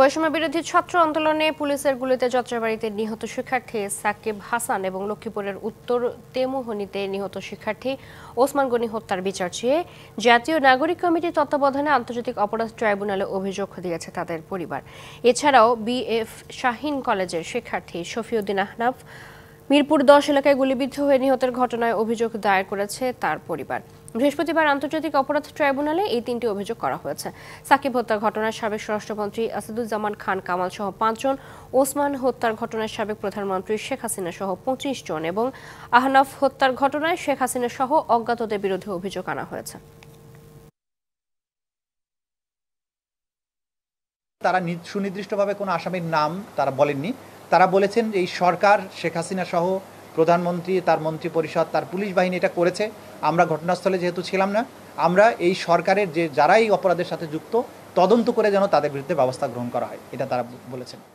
বৈষম্য বিরোধী ছাত্র আন্দোলনে পুলিশের গুলিতে যাত্রাবাড়িতে নিহত শিক্ষার্থী সাকিব হাসান এবং লক্ষ্মীপুরের উত্তর তেমুহনিতে নিহত শিক্ষার্থী ওসমান গনি হত্যার বিচার চেয়ে জাতীয় নাগরিক কমিটির তত্ত্বাবধানে আন্তর্জাতিক অপরাধ ট্রাইব্যুনালে অভিযোগ দিয়েছে তাদের পরিবার এছাড়াও বিএফ শাহিন কলেজের শিক্ষার্থী শফিউদ্দিন আহনাফ মিরপুর দশ এলাকায় গুলিবিদ্ধ হয়ে নিহতের ঘটনায় অভিযোগ দায়ের করেছে তার পরিবার বৃহস্পতিবার আন্তর্জাতিক অপরাধ ট্রাইব্যুনালে এই তিনটি অভিযোগ করা হয়েছে সাকিব হত্যার ঘটনায় সাবেক স্বরাষ্ট্রমন্ত্রী আসাদুজ্জামান খান কামাল সহ পাঁচজন ওসমান হত্যার ঘটনায় সাবেক প্রধানমন্ত্রী শেখ হাসিনা সহ পঁচিশ জন এবং আহনাফ হত্যার ঘটনায় শেখ হাসিনা সহ অজ্ঞাতদের বিরুদ্ধে অভিযোগ আনা হয়েছে তারা সুনির্দিষ্টভাবে কোনো আসামির নাম তারা বলেননি তারা বলেছেন এই সরকার শেখ হাসিনা সহ প্রধানমন্ত্রী তার মন্ত্রী পরিষদ তার পুলিশ বাহিনী এটা করেছে আমরা ঘটনাস্থলে যেহেতু ছিলাম না আমরা এই সরকারের যে যারাই অপরাধের সাথে যুক্ত তদন্ত করে যেন তাদের বিরুদ্ধে ব্যবস্থা গ্রহণ করা হয় এটা তারা বলেছেন